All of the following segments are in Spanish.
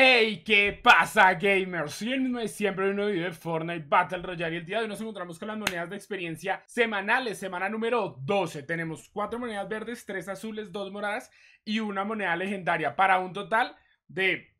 ¡Hey! ¿Qué pasa, gamers? Hoy siempre un nuevo video de Fortnite Battle Royale y el día de hoy nos encontramos con las monedas de experiencia semanales, semana número 12. Tenemos 4 monedas verdes, 3 azules, 2 moradas y una moneda legendaria para un total de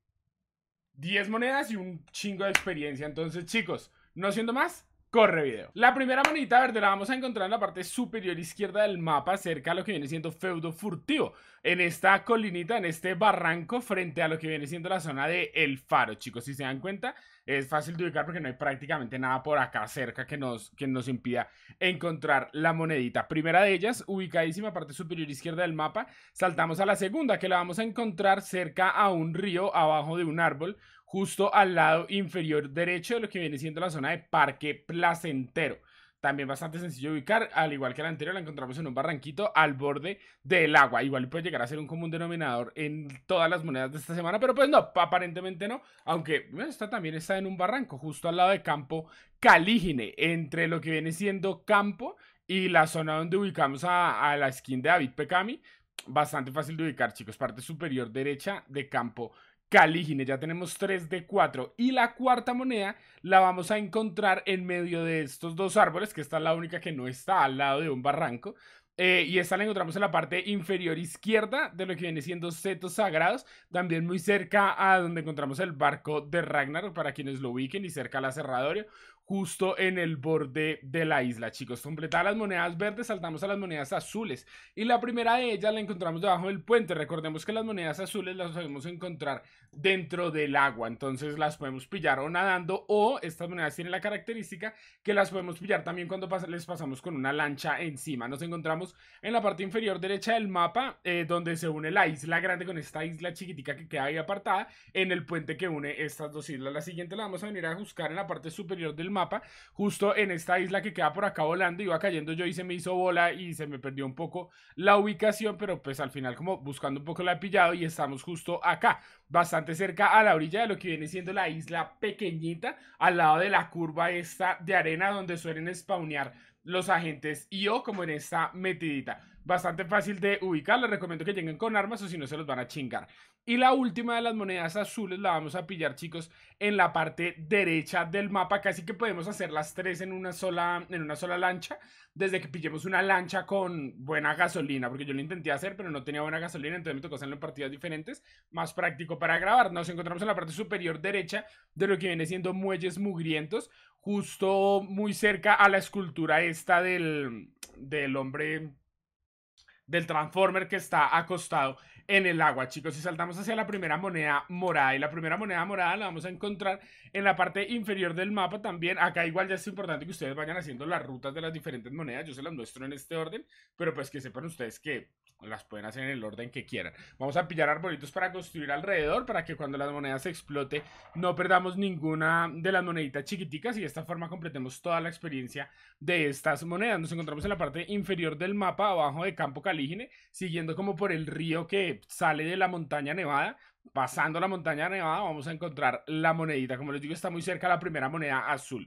10 monedas y un chingo de experiencia. Entonces, chicos, no siendo más, corre video. La primera monedita verde la vamos a encontrar en la parte superior izquierda del mapa, cerca a lo que viene siendo feudo furtivo, en esta colinita, en este barranco, frente a lo que viene siendo la zona de El Faro, chicos, si se dan cuenta, es fácil de ubicar porque no hay prácticamente nada por acá cerca que nos, que nos impida encontrar la monedita. Primera de ellas, ubicadísima parte superior izquierda del mapa, saltamos a la segunda, que la vamos a encontrar cerca a un río, abajo de un árbol, justo al lado inferior derecho de lo que viene siendo la zona de Parque Placentero. También bastante sencillo de ubicar, al igual que la anterior, la encontramos en un barranquito al borde del agua. Igual puede llegar a ser un común denominador en todas las monedas de esta semana, pero pues no, aparentemente no. Aunque esta también está en un barranco, justo al lado de Campo Calígine, entre lo que viene siendo Campo y la zona donde ubicamos a, la skin de David Pecami. Bastante fácil de ubicar, chicos. Parte superior derecha de Campo Calígine Ya tenemos 3 de 4. Y la cuarta moneda la vamos a encontrar en medio de estos dos árboles, que esta es la única que no está al lado de un barranco. Eh, y esta la encontramos en la parte inferior izquierda de lo que viene siendo setos sagrados, también muy cerca a donde encontramos el barco de Ragnar, para quienes lo ubiquen, y cerca al aserradorio justo en el borde de la isla, chicos. Completadas las monedas verdes, saltamos a las monedas azules. Y la primera de ellas la encontramos debajo del puente. Recordemos que las monedas azules las podemos encontrar dentro del agua. Entonces las podemos pillar o nadando o estas monedas tienen la característica que las podemos pillar también cuando les pasamos con una lancha encima. Nos encontramos en la parte inferior derecha del mapa eh, donde se une la isla grande con esta isla chiquitica que queda ahí apartada en el puente que une estas dos islas. La siguiente la vamos a venir a buscar en la parte superior del mapa mapa, justo en esta isla que queda por acá volando, iba cayendo yo y se me hizo bola y se me perdió un poco la ubicación, pero pues al final como buscando un poco la he pillado y estamos justo acá, bastante cerca a la orilla de lo que viene siendo la isla pequeñita, al lado de la curva esta de arena donde suelen spawnear los agentes Y yo como en esta metidita bastante fácil de ubicar. Les recomiendo que lleguen con armas o si no se los van a chingar. Y la última de las monedas azules la vamos a pillar, chicos, en la parte derecha del mapa. Casi que podemos hacer las tres en una sola, en una sola lancha. Desde que pillemos una lancha con buena gasolina. Porque yo lo intenté hacer, pero no tenía buena gasolina. Entonces me tocó hacerlo en partidas diferentes. Más práctico para grabar. Nos encontramos en la parte superior derecha de lo que viene siendo Muelles Mugrientos. Justo muy cerca a la escultura esta del, del hombre del Transformer que está acostado en el agua, chicos. Si saltamos hacia la primera moneda morada, y la primera moneda morada la vamos a encontrar en la parte inferior del mapa también. Acá igual ya es importante que ustedes vayan haciendo las rutas de las diferentes monedas. Yo se las muestro en este orden, pero pues que sepan ustedes que las pueden hacer en el orden que quieran. Vamos a pillar arbolitos para construir alrededor, para que cuando las monedas se explote no perdamos ninguna de las moneditas chiquiticas y de esta forma completemos toda la experiencia de estas monedas. Nos encontramos en la parte inferior del mapa, abajo de Campo Cali siguiendo como por el río que sale de la montaña nevada, pasando la montaña nevada vamos a encontrar la monedita, como les digo está muy cerca la primera moneda azul.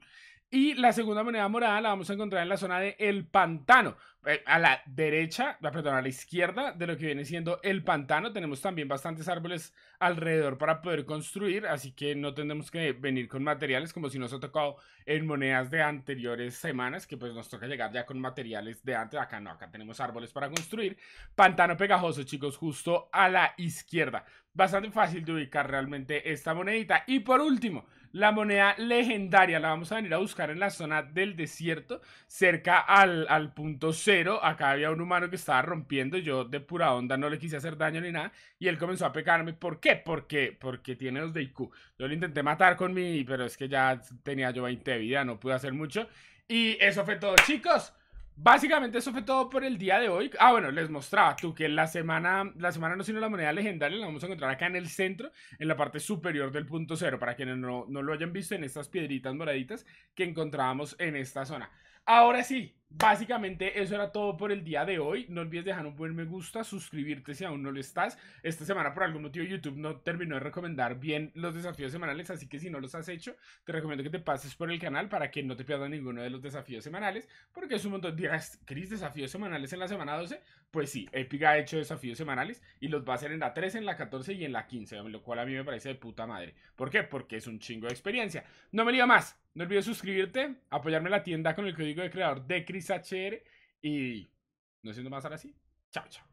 Y la segunda moneda morada la vamos a encontrar en la zona de El Pantano, eh, a la derecha, ah, perdón, a la izquierda de lo que viene siendo el pantano, tenemos también bastantes árboles alrededor para poder construir, así que no tenemos que venir con materiales como si nos ha tocado en monedas de anteriores semanas, que pues nos toca llegar ya con materiales de antes, acá no, acá tenemos árboles para construir. Pantano pegajoso, chicos, justo a la izquierda. Bastante fácil de ubicar realmente esta monedita. Y por último, la moneda legendaria, la vamos a venir a buscar en la zona del desierto, cerca al, al punto C pero acá había un humano que estaba rompiendo, yo de pura onda no le quise hacer daño ni nada, y él comenzó a pecarme. ¿Por qué? Porque, porque tiene los de IQ. Yo lo intenté matar con mi, pero es que ya tenía yo 20 de vida, no pude hacer mucho. Y eso fue todo, chicos. Básicamente eso fue todo por el día de hoy. Ah, bueno, les mostraba tú que la semana, la semana no sino la moneda legendaria la vamos a encontrar acá en el centro, en la parte superior del punto cero, para quienes no, no lo hayan visto en estas piedritas moraditas que encontrábamos en esta zona. Ahora sí, básicamente eso era todo por el día de hoy. No olvides dejar un buen me gusta, suscribirte si aún no lo estás. Esta semana por algún motivo YouTube no terminó de recomendar bien los desafíos semanales, así que si no los has hecho, te recomiendo que te pases por el canal para que no te pierdas ninguno de los desafíos semanales, porque es un montón de Cris, desafíos semanales en la semana 12. Pues sí, Epic ha hecho desafíos semanales y los va a hacer en la 13, en la 14 y en la 15, lo cual a mí me parece de puta madre. ¿Por qué? Porque es un chingo de experiencia. No me lío más. No olvides suscribirte, apoyarme en la tienda con el código de creador de ChrisHR y no siendo más ahora sí. Chao, chao.